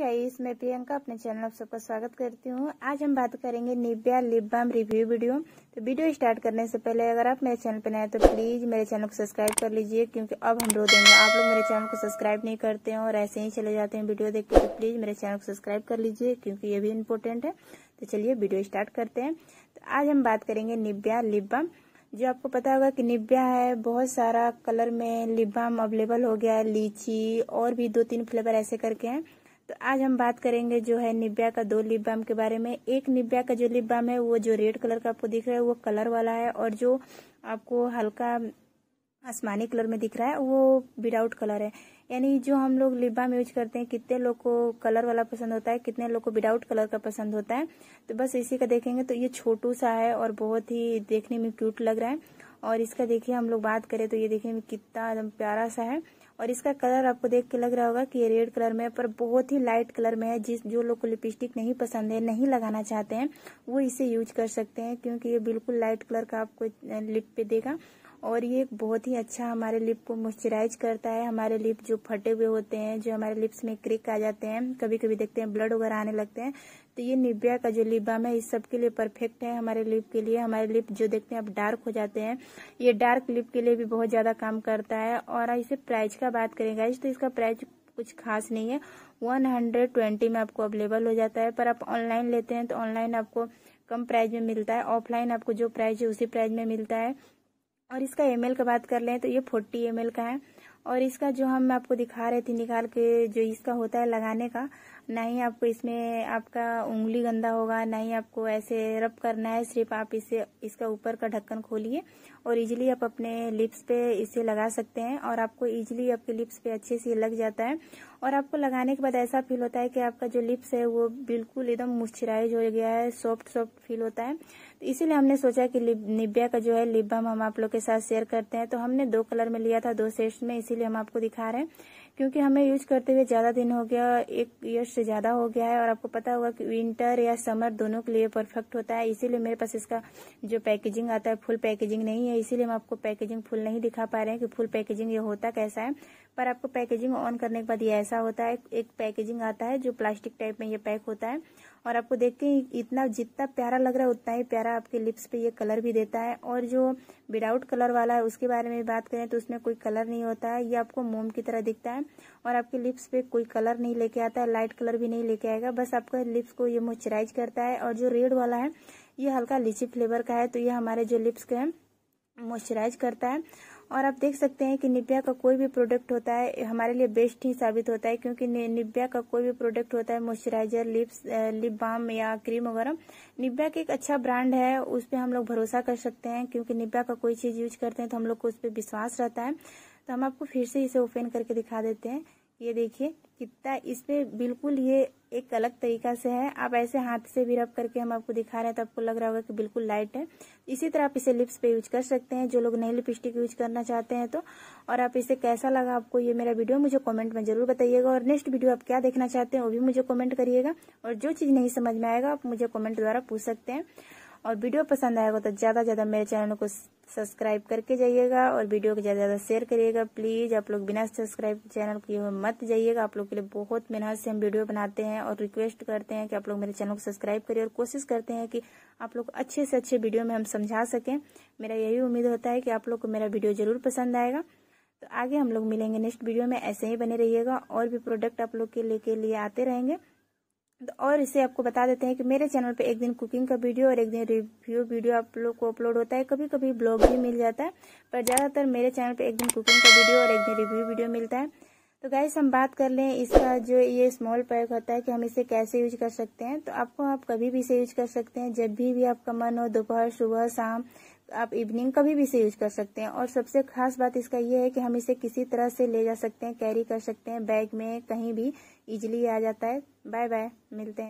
guys मैं प्रियंका अपने channel आप सबका स्वागत करती हूँ आज हम बात करेंगे Nivea lip balm review video तो वीडियो स्टार्ट करने से पहले अगर आप मेरे चैनल पर नए तो प्लीज़ मेरे चैनल को सब्सक्राइब कर लीजिए क्योंकि अब हम रो देंगे आप लोग मेरे चैनल को सब्सक्राइब नहीं करते हैं और ऐसे ही चले जाते हैं वीडियो देख के तो प्लीज़ मेरे चैनल को सब्सक्राइब कर लीजिए क्योंकि ये भी इम्पोर्टेंट है तो चलिए वीडियो स्टार्ट करते हैं तो आज हम बात करेंगे निब्या लिप बाम जो आपको पता होगा कि निब्या है बहुत सारा कलर में लिप बाम अवेलेबल हो गया है लीची और भी दो तीन फ्लेवर ऐसे करके हैं तो आज हम बात करेंगे जो है निब्या का दो लिप बाम के बारे में एक निब्या का जो लिप बाम है वो जो रेड कलर का आपको दिख रहा है वो कलर वाला है और जो आपको हल्का आसमानी कलर में दिख रहा है वो विदाउट कलर है यानी जो हम लोग लिप बाम यूज करते हैं कितने लोग को कलर वाला पसंद होता है कितने लोग को विदाउट कलर का पसंद होता है तो बस इसी का देखेंगे तो ये छोटू सा है और बहुत ही देखने में क्यूट लग रहा है और इसका देखिए हम लोग बात करें तो ये देखने में कितना प्यारा सा है और इसका कलर आपको देख के लग रहा होगा कि ये रेड कलर में है पर बहुत ही लाइट कलर में है जिस जो लोग को लिपस्टिक नहीं पसंद है नहीं लगाना चाहते हैं वो इसे यूज कर सकते हैं क्योंकि ये बिल्कुल लाइट कलर का आपको लिप पे देगा और ये बहुत ही अच्छा हमारे लिप को मॉइस्चराइज करता है हमारे लिप जो फटे हुए होते हैं जो हमारे लिप्स में क्रिक आ जाते हैं कभी कभी देखते हैं ब्लड वगैरह आने लगते हैं तो ये निबिया का जो लिप बाम है इस सब के लिए परफेक्ट है हमारे लिप के लिए हमारे लिप जो देखते हैं अब डार्क हो जाते हैं ये डार्क लिप के लिए भी बहुत ज़्यादा काम करता है और इसे प्राइस का का बात करें गाइज तो इसका प्राइस कुछ खास नहीं है 120 में आपको अवेलेबल हो जाता है पर आप ऑनलाइन लेते हैं तो ऑनलाइन आपको कम प्राइस में मिलता है ऑफलाइन आपको जो प्राइस है उसी प्राइस में मिलता है और इसका एम का बात कर लें तो ये फोर्टी एम का है और इसका जो हम आपको दिखा रहे थे निकाल के जो इसका होता है लगाने का ना ही आपको इसमें आपका उंगली गंदा होगा ना ही आपको ऐसे रब करना है सिर्फ आप इसे इसका ऊपर का ढक्कन खोलिए और इजीली आप अपने लिप्स पे इसे लगा सकते हैं और आपको इजीली आपके लिप्स पे अच्छे से लग जाता है और आपको लगाने के बाद ऐसा फील होता है कि आपका जो लिप्स है वो बिल्कुल एकदम मॉइस्चराइज हो गया है सॉफ्ट सॉफ्ट फील होता है तो इसीलिए हमने सोचा कि निब्या का जो है लिप बम हम आप लोग के साथ शेयर करते हैं तो हमने दो कलर में लिया था दो सेट्स में इसे इसीलिए हम आपको दिखा रहे हैं क्योंकि हमें यूज करते हुए ज़्यादा दिन हो गया एक ईयर से ज़्यादा हो गया है और आपको पता होगा कि विंटर या समर दोनों के लिए परफेक्ट होता है इसीलिए मेरे पास इसका जो पैकेजिंग आता है फुल पैकेजिंग नहीं है इसीलिए हम आपको पैकेजिंग फुल नहीं दिखा पा रहे हैं कि फुल पैकेजिंग ये होता कैसा है पर आपको पैकेजिंग ऑन करने के बाद ये ऐसा होता है एक पैकेजिंग आता है जो प्लास्टिक टाइप में ये पैक होता है और आपको देखते हैं इतना जितना प्यारा लग रहा है उतना ही प्यारा आपके लिप्स पे ये कलर भी देता है और जो विदाउट कलर वाला है उसके बारे में बात करें तो उसमें कोई कलर नहीं होता है ये आपको मोम की तरह दिखता है और आपके लिप्स पे कोई कलर नहीं लेके आता है लाइट कलर भी नहीं लेके आएगा बस आपका लिप्स को ये मॉइस्चराइज करता है और जो रेड वाला है ये हल्का लीची फ्लेवर का है तो ये हमारे जो लिप्स के हैं मॉइस्चराइज करता है और आप देख सकते हैं कि निब्या का कोई भी प्रोडक्ट होता है हमारे लिए बेस्ट ही साबित होता है क्योंकि निब्या का कोई भी प्रोडक्ट होता है मॉइस्चराइजर लिप्स लिप बाम या क्रीम वगैरह निब्या का एक अच्छा ब्रांड है उस पर हम लोग भरोसा कर सकते हैं क्योंकि निब्या का कोई चीज़ यूज करते हैं तो हम लोग को उस पर विश्वास रहता है तो हम आपको फिर से इसे ओपन करके दिखा देते हैं ये देखिए कितना इस पे बिल्कुल ये एक अलग तरीका से है आप ऐसे हाथ से भी रब करके हम आपको दिखा रहे हैं तो आपको लग रहा होगा कि बिल्कुल लाइट है इसी तरह आप इसे लिप्स पे यूज कर सकते हैं जो लोग नई लिपस्टिक यूज करना चाहते हैं तो और आप इसे कैसा लगा आपको ये मेरा वीडियो मुझे कमेंट में जरूर बताइएगा और नेक्स्ट वीडियो आप क्या देखना चाहते हैं वो भी मुझे कॉमेंट करिएगा और जो चीज़ नहीं समझ में आएगा आप मुझे कॉमेंट द्वारा पूछ सकते हैं और वीडियो पसंद आएगा तो ज़्यादा ज़्यादा मेरे चैनल को सब्सक्राइब करके जाइएगा और वीडियो को ज़्यादा ज़्यादा शेयर करिएगा प्लीज़ आप लोग बिना सब्सक्राइब चैनल किए हुए मत जाइएगा आप लोग के लिए बहुत मेहनत से हम वीडियो बनाते हैं और रिक्वेस्ट करते हैं कि आप लोग मेरे चैनल को सब्सक्राइब करिए और कोशिश करते हैं कि आप लोग अच्छे से अच्छे वीडियो में हम समझा सकें मेरा यही उम्मीद होता है कि आप लोग को मेरा वीडियो ज़रूर पसंद आएगा तो आगे हम लोग मिलेंगे नेक्स्ट वीडियो में ऐसे ही बने रहिएगा और भी प्रोडक्ट आप लोग के लेके लिए आते रहेंगे और इसे आपको बता देते हैं कि मेरे चैनल पे एक दिन कुकिंग का वीडियो और एक दिन रिव्यू वीडियो आप लोग को अपलोड होता है कभी कभी ब्लॉग भी मिल जाता है पर ज़्यादातर मेरे चैनल पे एक दिन कुकिंग का वीडियो और एक दिन रिव्यू वीडियो मिलता है तो गाइस हम बात कर लें इसका जो ये स्मॉल पैक होता है कि हम इसे कैसे यूज कर सकते हैं तो आपको आप कभी भी इसे यूज कर सकते हैं जब भी भी आपका मन हो दोपहर सुबह शाम आप इवनिंग कभी भी इसे यूज कर सकते हैं और सबसे खास बात इसका यह है कि हम इसे किसी तरह से ले जा सकते हैं कैरी कर सकते हैं बैग में कहीं भी इजिली आ जाता है बाय बाय मिलते हैं